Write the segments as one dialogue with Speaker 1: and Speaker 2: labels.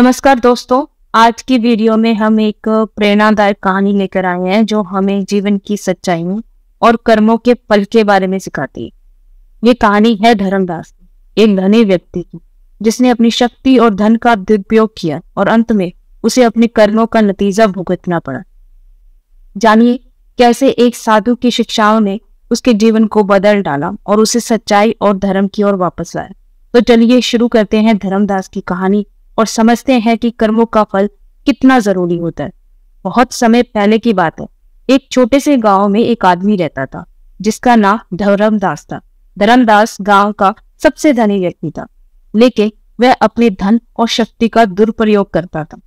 Speaker 1: नमस्कार दोस्तों आज की वीडियो में हम एक प्रेरणादायक कहानी लेकर आए हैं जो हमें जीवन की सच्चाइयों और कर्मों के पल के बारे में सिखाती है ये कहानी है धर्मदास एक धनी व्यक्ति की जिसने अपनी शक्ति और धन का दुरुपयोग किया और अंत में उसे अपने कर्मों का नतीजा भुगतना पड़ा जानिए कैसे एक साधु की शिक्षाओं ने उसके जीवन को बदल डाला और उसे सच्चाई और धर्म की ओर वापस लाया तो चलिए शुरू करते हैं धर्मदास की कहानी और समझते हैं कि कर्मों का फल कितना जरूरी होता है बहुत समय पहले की बात है एक छोटे से गांव में एक आदमी रहता था जिसका नाम धर्मदास था धर्मदास गांव का सबसे धनी व्यक्ति था लेकिन वह अपने धन और शक्ति का दुरुपयोग करता था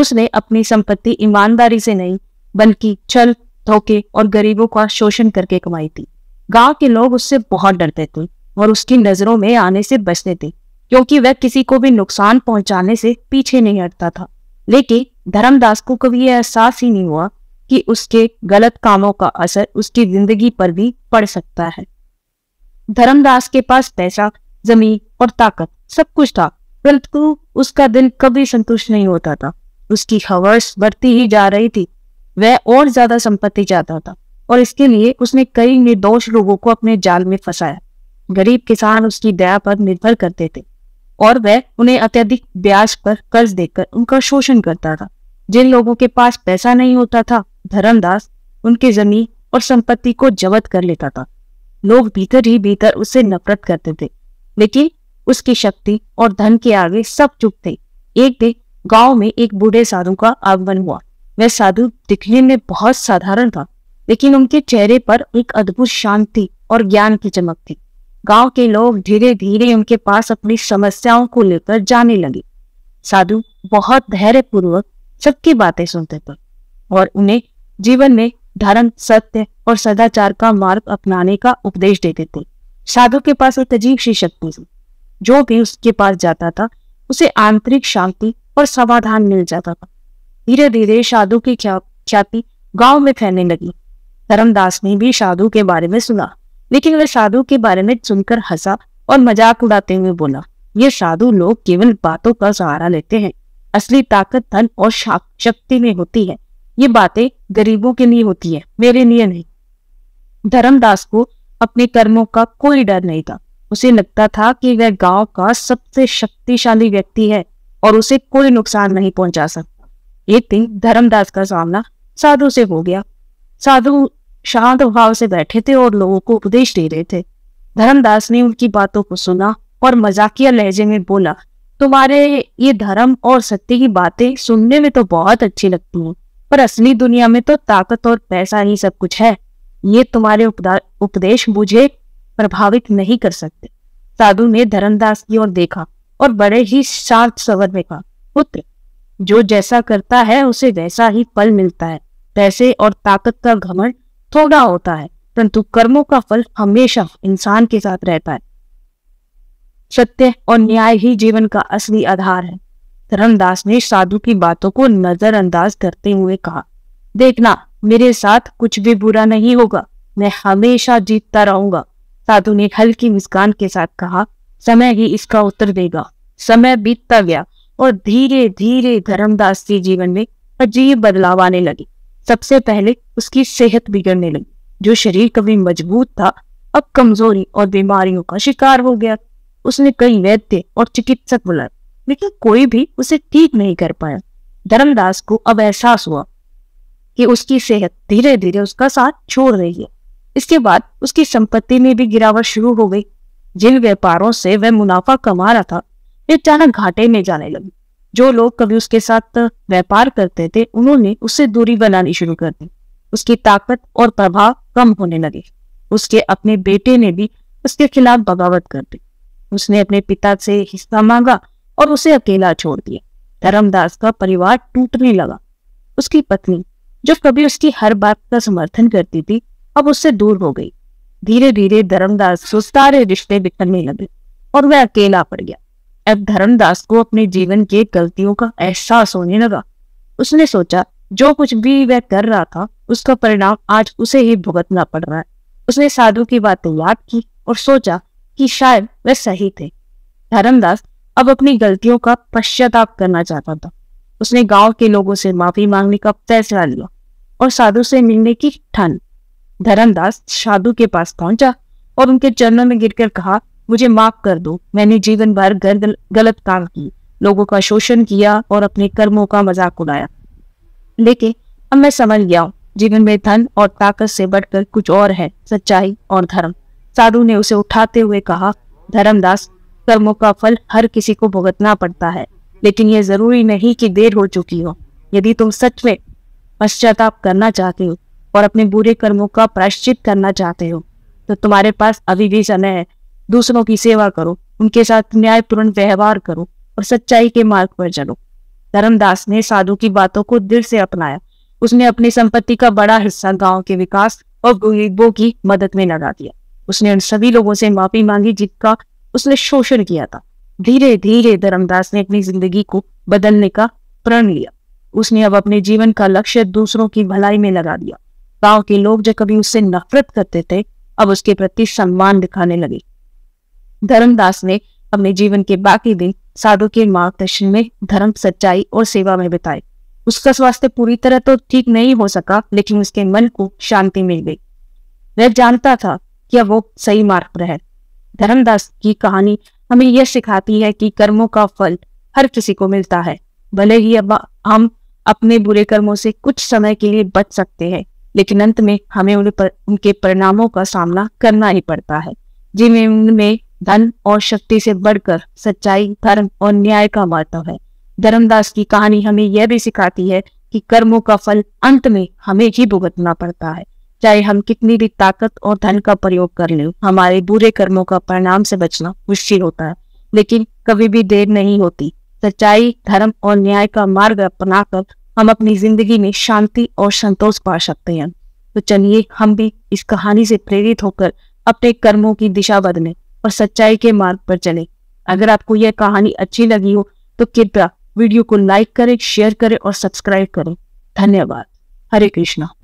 Speaker 1: उसने अपनी संपत्ति ईमानदारी से नहीं बल्कि छल धोखे और गरीबों का शोषण करके कमाई थी गांव के लोग उससे बहुत डरते थे और उसकी नजरों में आने से बचते थे क्योंकि वह किसी को भी नुकसान पहुंचाने से पीछे नहीं हटता था लेकिन धर्मदास को कभी यह एहसास ही नहीं हुआ कि उसके गलत कामों का असर उसकी जिंदगी पर भी पड़ सकता है धर्मदास के पास पैसा जमीन और ताकत सब कुछ था परंतु उसका दिल कभी संतुष्ट नहीं होता था उसकी हवर्स बढ़ती ही जा रही थी वह और ज्यादा संपत्ति चाहता था और इसके लिए उसने कई निर्दोष लोगों को अपने जाल में फंसाया गरीब किसान उसकी दया पर निर्भर करते थे और वह उन्हें अत्यधिक ब्याज पर कर्ज देकर उनका शोषण करता था जिन लोगों के पास पैसा नहीं होता था धर्मदास उनकी जमीन और संपत्ति को जबत कर लेता था लोग भीतर ही भीतर उससे नफरत करते थे लेकिन उसकी शक्ति और धन के आगे सब चुप थे एक दिन गांव में एक बूढ़े साधु का आगमन हुआ वह साधु दिखने में बहुत साधारण था लेकिन उनके चेहरे पर एक अद्भुत शांति और ज्ञान की चमक थी गांव के लोग धीरे धीरे उनके पास अपनी समस्याओं को लेकर जाने लगे साधु बहुत धैर्य पूर्वक सबकी बातें सुनते थे और उन्हें जीवन में धर्म सत्य और सदाचार का मार्ग अपनाने का उपदेश देते थे साधु के पास एक अजीब सी शक्ति थी जो भी उसके पास जाता था उसे आंतरिक शांति और समाधान मिल जाता था धीरे धीरे साधु की ख्याति गांव में फैलने लगी धर्मदास ने भी साधु के बारे में सुना लेकिन वह साधु के बारे में सुनकर हंसा और मजाक उड़ाते हुए बोला ये साधु लोग केवल बातों का सहारा लेते हैं असली ताकत धन और शक्ति में होती है ये बातें गरीबों के लिए होती है मेरे लिए नहीं धर्मदास को अपने कर्मों का कोई डर नहीं था उसे लगता था कि वह गांव का सबसे शक्तिशाली व्यक्ति है और उसे कोई नुकसान नहीं पहुंचा सकता एक दिन धर्मदास का सामना साधु से हो गया साधु शांत भाव से बैठे थे और लोगों को उपदेश दे रहे थे धर्मदास ने उनकी बातों को सुना और मजाकिया लहजे में बोला तुम्हारे ये धर्म और सत्य की बातें सुनने में तो बहुत अच्छी लगती हैं पर असली दुनिया में तो ताकत और पैसा ही सब कुछ है ये तुम्हारे उपदेश मुझे प्रभावित नहीं कर सकते साधु ने धर्मदास की ओर देखा और बड़े ही शांत सवर में कहा पुत्र जो जैसा करता है उसे वैसा ही फल मिलता है पैसे और ताकत का घमंड थोड़ा होता है परंतु कर्मों का फल हमेशा इंसान के साथ रहता है सत्य और न्याय ही जीवन का असली आधार है धर्मदास ने साधु की बातों को नजरअंदाज करते हुए कहा देखना मेरे साथ कुछ भी बुरा नहीं होगा मैं हमेशा जीतता रहूंगा साधु ने हल्की मुस्कान के साथ कहा समय ही इसका उत्तर देगा समय बीतता गया और धीरे धीरे धर्मदास के जीवन में अजीब बदलाव आने लगे सबसे पहले उसकी सेहत बिगड़ने लगी जो शरीर कभी मजबूत था अब कमजोरी और बीमारियों का शिकार हो गया उसने कई वैद्य और चिकित्सक बुलाए लेकिन कोई भी उसे ठीक नहीं कर पाया धर्मदास को अब एहसास हुआ कि उसकी सेहत धीरे धीरे उसका साथ छोड़ रही है इसके बाद उसकी संपत्ति में भी गिरावट शुरू हो गई जिन व्यापारों से वह मुनाफा कमा रहा था वे अचानक घाटे में जाने लगी जो लोग कभी उसके साथ व्यापार करते थे उन्होंने उससे दूरी बनानी शुरू कर दी उसकी ताकत और प्रभाव कम होने लगे उसके अपने बेटे ने भी उसके खिलाफ बगावत कर दी उसने अपने पिता से हिस्सा मांगा और उसे अकेला छोड़ दिया धर्मदास का परिवार टूटने लगा उसकी पत्नी जो कभी उसकी हर बात का समर्थन करती थी अब उससे दूर हो गई धीरे धीरे धर्मदास सुस्तारे सारे रिश्ते बिखरने लगे और वह अकेला पड़ गया अब धर्मदास को अपने जीवन के गलतियों का एहसास होने लगा उसने सोचा जो कुछ भी वह कर रहा था उसका परिणाम आज उसे ही भुगतना पड़ रहा है उसने साधु की बातें याद की और सोचा कि शायद वह सही थे धर्मदास अब अपनी गलतियों का पश्चाताप करना चाहता था उसने गांव के लोगों से माफी मांगने का फैसला लिया और साधु से मिलने की ठान धर्मदास साधु के पास पहुंचा और उनके चरणों में गिरकर कहा मुझे माफ कर दो मैंने जीवन भर गल, गलत काम किए लोगों का शोषण किया और अपने कर्मों का मजाक उड़ाया लेकिन अब मैं समझ गया हूँ जीवन में धन और ताकत से बढ़कर कुछ और है सच्चाई और धर्म साधु ने उसे उठाते हुए कहा धर्मदास कर्मों का फल हर किसी को भुगतना पड़ता है लेकिन यह जरूरी नहीं कि देर हो चुकी हो यदि तुम सच में पश्चाताप करना चाहते हो और अपने बुरे कर्मों का प्रायश्चित करना चाहते हो तो तुम्हारे पास अभी भी समय है दूसरों की सेवा करो उनके साथ न्यायपूर्ण व्यवहार करो और सच्चाई के मार्ग पर चलो धर्मदास ने साधु की बातों को दिल से अपनाया उसने अपनी संपत्ति का बड़ा हिस्सा गांव के विकास और गरीबों की मदद में लगा दिया उसने उन सभी लोगों से माफी मांगी जिनका उसने शोषण किया था धीरे धीरे धर्मदास ने अपनी जिंदगी को बदलने का प्रण लिया उसने अब अपने जीवन का लक्ष्य दूसरों की भलाई में लगा दिया गांव के लोग जो कभी उससे नफरत करते थे अब उसके प्रति सम्मान दिखाने लगे धर्मदास ने अपने जीवन के बाकी दिन साधु के मार्गदर्शन में धर्म सच्चाई और सेवा में बिताए उसका स्वास्थ्य पूरी तरह तो ठीक नहीं हो सका लेकिन उसके मन को शांति मिल गई वह जानता था कि वो सही मार्ग पर है धर्मदास की कहानी हमें यह सिखाती है कि कर्मों का फल हर किसी को मिलता है भले ही अब हम अपने बुरे कर्मों से कुछ समय के लिए बच सकते हैं लेकिन अंत में हमें उन पर, उनके परिणामों का सामना करना ही पड़ता है जिन्हें उनमें धन और शक्ति से बढ़कर सच्चाई धर्म और न्याय का महत्व है धर्मदास की कहानी हमें यह भी सिखाती है कि कर्मों का फल अंत में हमें ही भुगतना पड़ता है चाहे हम कितनी भी ताकत और धन का प्रयोग कर ले हमारे बुरे कर्मों का परिणाम से बचना मुश्किल होता है लेकिन कभी भी देर नहीं होती सच्चाई धर्म और न्याय का मार्ग अपनाकर हम अपनी जिंदगी में शांति और संतोष पा सकते हैं तो चलिए हम भी इस कहानी से प्रेरित होकर अपने कर्मों की दिशा बदलें और सच्चाई के मार्ग पर चले अगर आपको यह कहानी अच्छी लगी हो तो कृपया वीडियो को लाइक करें शेयर करें और सब्सक्राइब करें धन्यवाद हरे कृष्णा